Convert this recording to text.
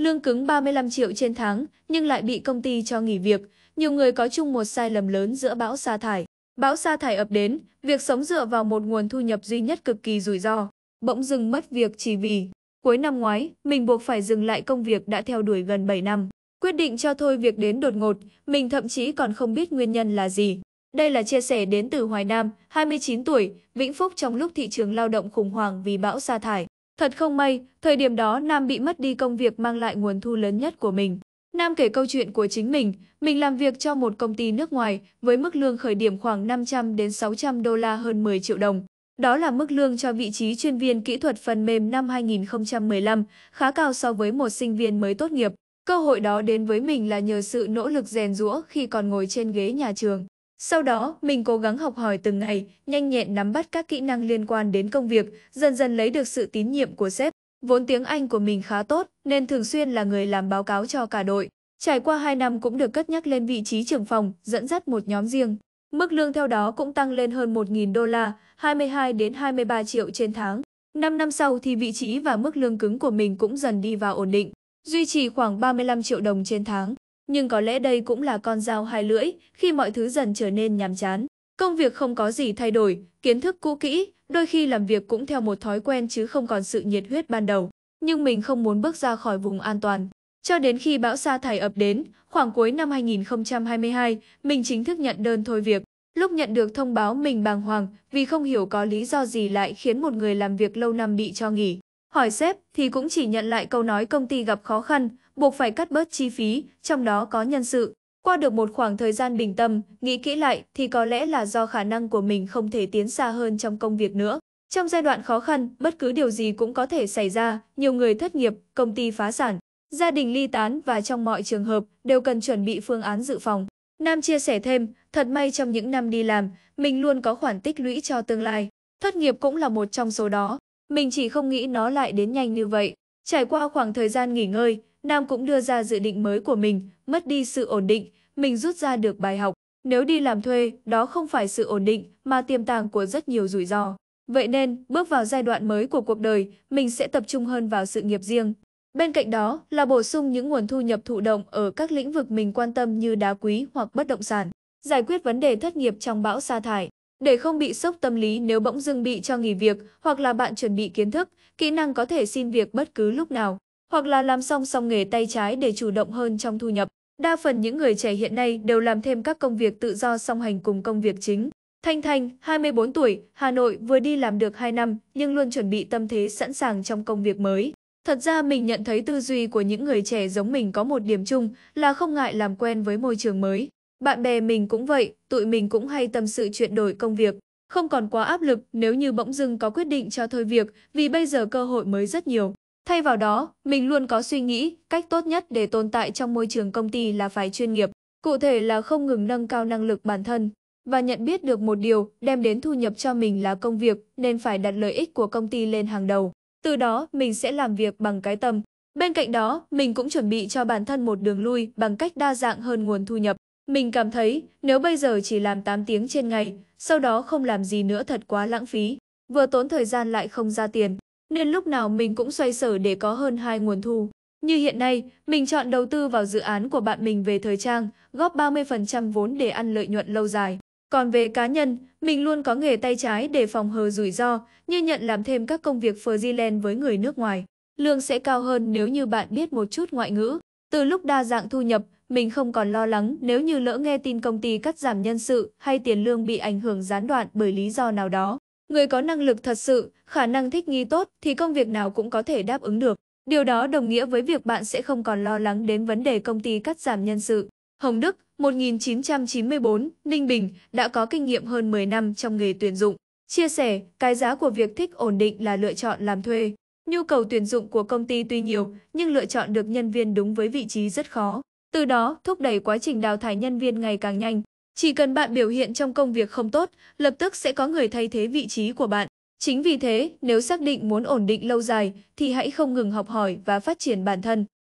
Lương cứng 35 triệu trên tháng nhưng lại bị công ty cho nghỉ việc. Nhiều người có chung một sai lầm lớn giữa bão sa thải. Bão sa thải ập đến, việc sống dựa vào một nguồn thu nhập duy nhất cực kỳ rủi ro. Bỗng dừng mất việc chỉ vì cuối năm ngoái, mình buộc phải dừng lại công việc đã theo đuổi gần 7 năm. Quyết định cho thôi việc đến đột ngột, mình thậm chí còn không biết nguyên nhân là gì. Đây là chia sẻ đến từ Hoài Nam, 29 tuổi, Vĩnh Phúc trong lúc thị trường lao động khủng hoảng vì bão sa thải. Thật không may, thời điểm đó Nam bị mất đi công việc mang lại nguồn thu lớn nhất của mình. Nam kể câu chuyện của chính mình, mình làm việc cho một công ty nước ngoài với mức lương khởi điểm khoảng 500 đến 600 đô la hơn 10 triệu đồng. Đó là mức lương cho vị trí chuyên viên kỹ thuật phần mềm năm 2015, khá cao so với một sinh viên mới tốt nghiệp. Cơ hội đó đến với mình là nhờ sự nỗ lực rèn rũa khi còn ngồi trên ghế nhà trường. Sau đó, mình cố gắng học hỏi từng ngày, nhanh nhẹn nắm bắt các kỹ năng liên quan đến công việc, dần dần lấy được sự tín nhiệm của sếp. Vốn tiếng Anh của mình khá tốt, nên thường xuyên là người làm báo cáo cho cả đội. Trải qua 2 năm cũng được cất nhắc lên vị trí trưởng phòng, dẫn dắt một nhóm riêng. Mức lương theo đó cũng tăng lên hơn 1.000 đô la, 22 đến 23 triệu trên tháng. 5 năm sau thì vị trí và mức lương cứng của mình cũng dần đi vào ổn định, duy trì khoảng 35 triệu đồng trên tháng nhưng có lẽ đây cũng là con dao hai lưỡi khi mọi thứ dần trở nên nhàm chán. Công việc không có gì thay đổi, kiến thức cũ kỹ, đôi khi làm việc cũng theo một thói quen chứ không còn sự nhiệt huyết ban đầu. Nhưng mình không muốn bước ra khỏi vùng an toàn. Cho đến khi bão sa thải ập đến, khoảng cuối năm 2022, mình chính thức nhận đơn thôi việc. Lúc nhận được thông báo mình bàng hoàng vì không hiểu có lý do gì lại khiến một người làm việc lâu năm bị cho nghỉ. Hỏi sếp thì cũng chỉ nhận lại câu nói công ty gặp khó khăn, buộc phải cắt bớt chi phí, trong đó có nhân sự. Qua được một khoảng thời gian bình tâm, nghĩ kỹ lại thì có lẽ là do khả năng của mình không thể tiến xa hơn trong công việc nữa. Trong giai đoạn khó khăn, bất cứ điều gì cũng có thể xảy ra, nhiều người thất nghiệp, công ty phá sản, gia đình ly tán và trong mọi trường hợp đều cần chuẩn bị phương án dự phòng. Nam chia sẻ thêm, thật may trong những năm đi làm, mình luôn có khoản tích lũy cho tương lai. Thất nghiệp cũng là một trong số đó. Mình chỉ không nghĩ nó lại đến nhanh như vậy. Trải qua khoảng thời gian nghỉ ngơi, Nam cũng đưa ra dự định mới của mình, mất đi sự ổn định, mình rút ra được bài học. Nếu đi làm thuê, đó không phải sự ổn định mà tiềm tàng của rất nhiều rủi ro. Vậy nên, bước vào giai đoạn mới của cuộc đời, mình sẽ tập trung hơn vào sự nghiệp riêng. Bên cạnh đó là bổ sung những nguồn thu nhập thụ động ở các lĩnh vực mình quan tâm như đá quý hoặc bất động sản, giải quyết vấn đề thất nghiệp trong bão sa thải. Để không bị sốc tâm lý nếu bỗng dưng bị cho nghỉ việc hoặc là bạn chuẩn bị kiến thức, kỹ năng có thể xin việc bất cứ lúc nào, hoặc là làm song song nghề tay trái để chủ động hơn trong thu nhập. Đa phần những người trẻ hiện nay đều làm thêm các công việc tự do song hành cùng công việc chính. Thanh Thanh, 24 tuổi, Hà Nội vừa đi làm được 2 năm nhưng luôn chuẩn bị tâm thế sẵn sàng trong công việc mới. Thật ra mình nhận thấy tư duy của những người trẻ giống mình có một điểm chung là không ngại làm quen với môi trường mới. Bạn bè mình cũng vậy, tụi mình cũng hay tâm sự chuyện đổi công việc. Không còn quá áp lực nếu như bỗng dưng có quyết định cho thôi việc vì bây giờ cơ hội mới rất nhiều. Thay vào đó, mình luôn có suy nghĩ cách tốt nhất để tồn tại trong môi trường công ty là phải chuyên nghiệp, cụ thể là không ngừng nâng cao năng lực bản thân. Và nhận biết được một điều đem đến thu nhập cho mình là công việc nên phải đặt lợi ích của công ty lên hàng đầu. Từ đó, mình sẽ làm việc bằng cái tâm. Bên cạnh đó, mình cũng chuẩn bị cho bản thân một đường lui bằng cách đa dạng hơn nguồn thu nhập. Mình cảm thấy nếu bây giờ chỉ làm 8 tiếng trên ngày, sau đó không làm gì nữa thật quá lãng phí, vừa tốn thời gian lại không ra tiền, nên lúc nào mình cũng xoay sở để có hơn hai nguồn thu. Như hiện nay, mình chọn đầu tư vào dự án của bạn mình về thời trang, góp 30% vốn để ăn lợi nhuận lâu dài. Còn về cá nhân, mình luôn có nghề tay trái để phòng hờ rủi ro, như nhận làm thêm các công việc freelance với người nước ngoài. Lương sẽ cao hơn nếu như bạn biết một chút ngoại ngữ. Từ lúc đa dạng thu nhập, mình không còn lo lắng nếu như lỡ nghe tin công ty cắt giảm nhân sự hay tiền lương bị ảnh hưởng gián đoạn bởi lý do nào đó. Người có năng lực thật sự, khả năng thích nghi tốt thì công việc nào cũng có thể đáp ứng được. Điều đó đồng nghĩa với việc bạn sẽ không còn lo lắng đến vấn đề công ty cắt giảm nhân sự. Hồng Đức, 1994, Ninh Bình, đã có kinh nghiệm hơn 10 năm trong nghề tuyển dụng. Chia sẻ, cái giá của việc thích ổn định là lựa chọn làm thuê. Nhu cầu tuyển dụng của công ty tuy nhiều, nhưng lựa chọn được nhân viên đúng với vị trí rất khó từ đó thúc đẩy quá trình đào thải nhân viên ngày càng nhanh. Chỉ cần bạn biểu hiện trong công việc không tốt, lập tức sẽ có người thay thế vị trí của bạn. Chính vì thế, nếu xác định muốn ổn định lâu dài thì hãy không ngừng học hỏi và phát triển bản thân.